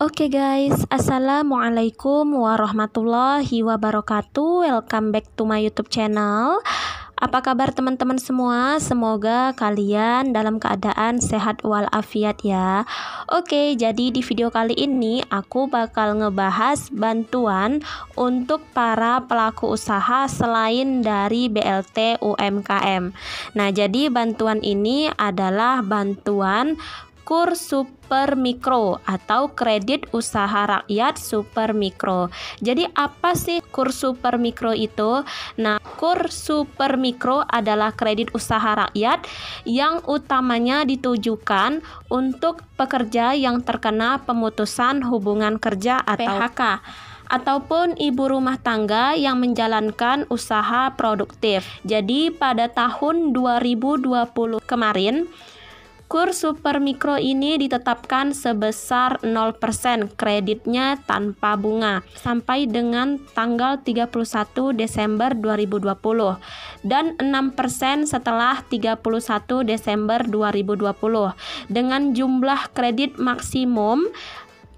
Oke okay guys, Assalamualaikum warahmatullahi wabarakatuh Welcome back to my youtube channel Apa kabar teman-teman semua? Semoga kalian dalam keadaan sehat walafiat ya Oke, okay, jadi di video kali ini aku bakal ngebahas bantuan Untuk para pelaku usaha selain dari BLT UMKM Nah jadi bantuan ini adalah bantuan kur Mikro atau kredit usaha rakyat Super Mikro. Jadi apa sih kur Super Mikro itu? Nah, kur Super Mikro adalah kredit usaha rakyat yang utamanya ditujukan untuk pekerja yang terkena pemutusan hubungan kerja atau PHK ataupun ibu rumah tangga yang menjalankan usaha produktif. Jadi pada tahun 2020 kemarin Kurs mikro ini ditetapkan sebesar 0% kreditnya tanpa bunga sampai dengan tanggal 31 Desember 2020 dan 6% setelah 31 Desember 2020 dengan jumlah kredit maksimum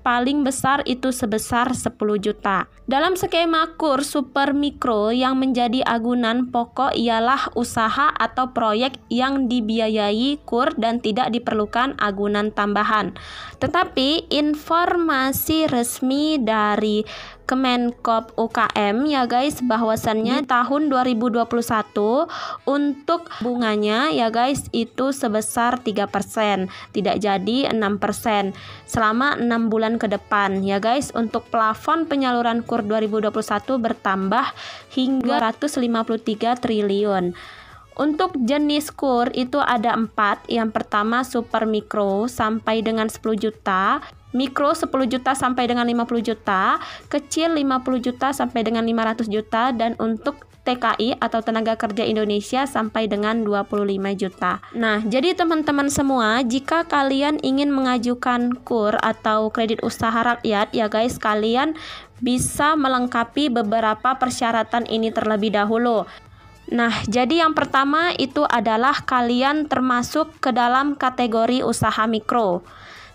paling besar itu sebesar 10 juta. Dalam skema kur super mikro yang menjadi agunan pokok ialah usaha atau proyek yang dibiayai kur dan tidak diperlukan agunan tambahan. Tetapi informasi resmi dari Kemenkop UKM ya guys bahwasannya hmm. tahun 2021 untuk bunganya ya guys itu sebesar 3% tidak jadi 6% selama 6 bulan ke depan ya guys untuk plafon penyaluran KUR 2021 bertambah hingga 153 triliun untuk jenis kur itu ada empat. Yang pertama super mikro sampai dengan 10 juta, mikro 10 juta sampai dengan 50 juta, kecil 50 juta sampai dengan 500 juta dan untuk TKI atau tenaga kerja Indonesia sampai dengan 25 juta. Nah, jadi teman-teman semua, jika kalian ingin mengajukan KUR atau kredit usaha rakyat ya guys, kalian bisa melengkapi beberapa persyaratan ini terlebih dahulu. Nah, jadi yang pertama itu adalah kalian termasuk ke dalam kategori usaha mikro.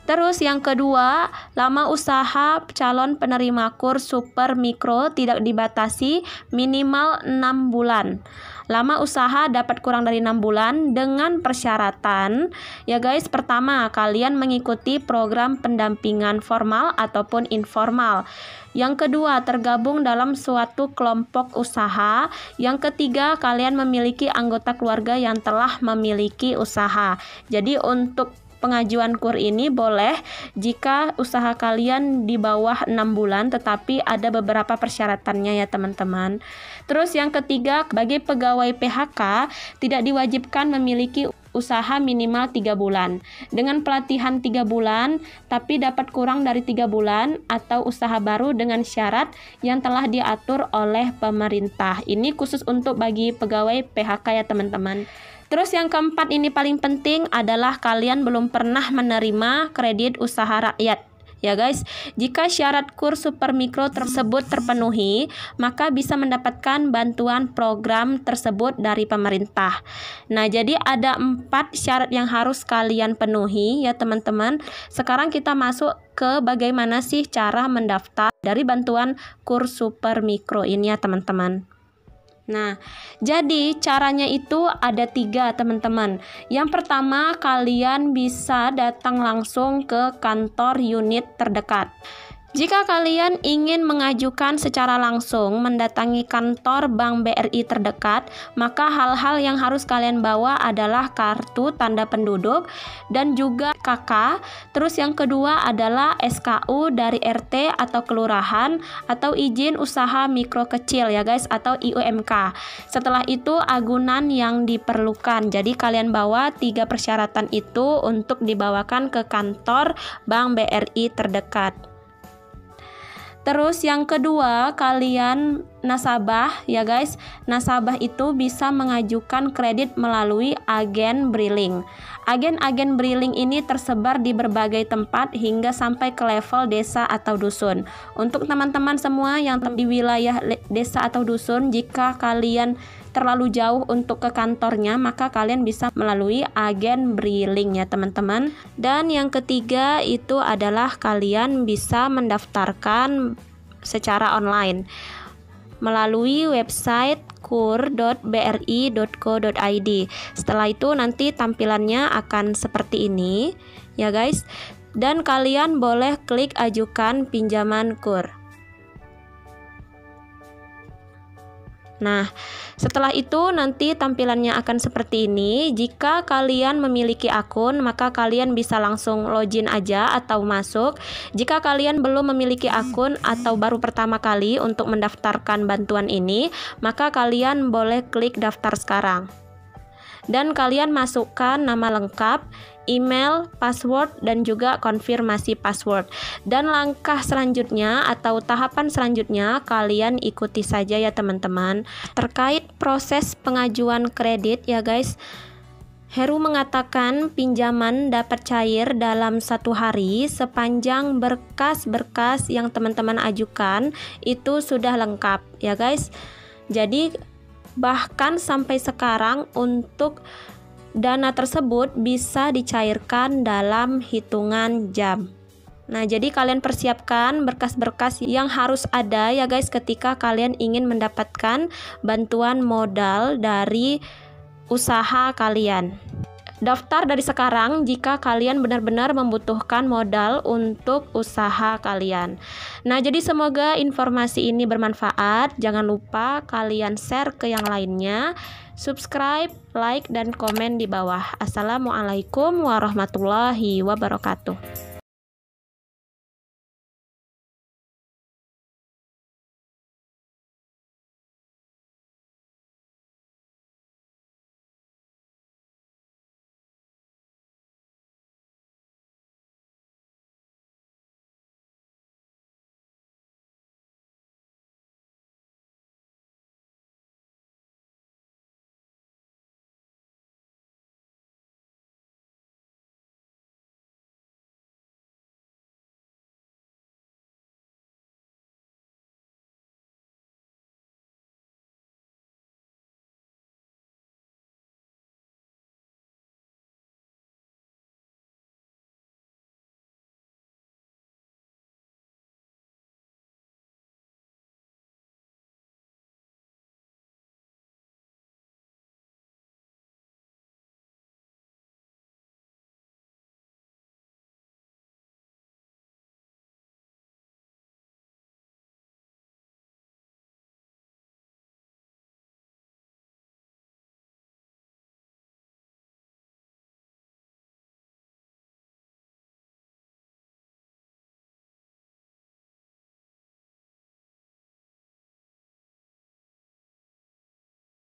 Terus yang kedua, lama usaha calon penerima kurs super mikro tidak dibatasi minimal 6 bulan. Lama usaha dapat kurang dari 6 bulan dengan persyaratan ya guys, pertama kalian mengikuti program pendampingan formal ataupun informal. Yang kedua, tergabung dalam suatu kelompok usaha. Yang ketiga, kalian memiliki anggota keluarga yang telah memiliki usaha. Jadi untuk Pengajuan KUR ini boleh jika usaha kalian di bawah 6 bulan tetapi ada beberapa persyaratannya ya teman-teman. Terus yang ketiga, bagi pegawai PHK tidak diwajibkan memiliki usaha minimal 3 bulan. Dengan pelatihan 3 bulan, tapi dapat kurang dari 3 bulan atau usaha baru dengan syarat yang telah diatur oleh pemerintah. Ini khusus untuk bagi pegawai PHK ya teman-teman. Terus yang keempat ini paling penting adalah kalian belum pernah menerima kredit usaha rakyat. Ya guys, jika syarat super mikro tersebut terpenuhi, maka bisa mendapatkan bantuan program tersebut dari pemerintah. Nah, jadi ada empat syarat yang harus kalian penuhi ya teman-teman. Sekarang kita masuk ke bagaimana sih cara mendaftar dari bantuan super mikro ini ya teman-teman. Nah, jadi caranya itu ada tiga teman-teman. Yang pertama, kalian bisa datang langsung ke kantor unit terdekat. Jika kalian ingin mengajukan secara langsung mendatangi kantor Bank BRI terdekat, maka hal-hal yang harus kalian bawa adalah kartu tanda penduduk dan juga KK. Terus yang kedua adalah SKU dari RT atau kelurahan atau izin usaha mikro kecil ya guys atau IUMK. Setelah itu agunan yang diperlukan. Jadi kalian bawa tiga persyaratan itu untuk dibawakan ke kantor Bank BRI terdekat. Terus yang kedua, kalian nasabah ya guys, nasabah itu bisa mengajukan kredit melalui agen briling. Agen-agen briling ini tersebar di berbagai tempat hingga sampai ke level desa atau dusun. Untuk teman-teman semua yang di wilayah desa atau dusun, jika kalian terlalu jauh untuk ke kantornya, maka kalian bisa melalui agen Briling ya teman-teman. Dan yang ketiga itu adalah kalian bisa mendaftarkan secara online melalui website kur.bri.co.id. Setelah itu nanti tampilannya akan seperti ini ya guys. Dan kalian boleh klik ajukan pinjaman kur. Nah, setelah itu nanti tampilannya akan seperti ini. Jika kalian memiliki akun, maka kalian bisa langsung login aja atau masuk. Jika kalian belum memiliki akun atau baru pertama kali untuk mendaftarkan bantuan ini, maka kalian boleh klik daftar sekarang dan kalian masukkan nama lengkap, email, password, dan juga konfirmasi password. Dan langkah selanjutnya atau tahapan selanjutnya kalian ikuti saja ya teman-teman. Terkait proses pengajuan kredit ya guys. Heru mengatakan pinjaman dapat cair dalam satu hari sepanjang berkas-berkas yang teman-teman ajukan itu sudah lengkap ya guys. Jadi Bahkan sampai sekarang untuk dana tersebut bisa dicairkan dalam hitungan jam. Nah, jadi kalian persiapkan berkas-berkas yang harus ada ya guys ketika kalian ingin mendapatkan bantuan modal dari usaha kalian. Daftar dari sekarang jika kalian benar-benar membutuhkan modal untuk usaha kalian. Nah, jadi semoga informasi ini bermanfaat. Jangan lupa kalian share ke yang lainnya. Subscribe, like, dan komen di bawah. Assalamualaikum warahmatullahi wabarakatuh.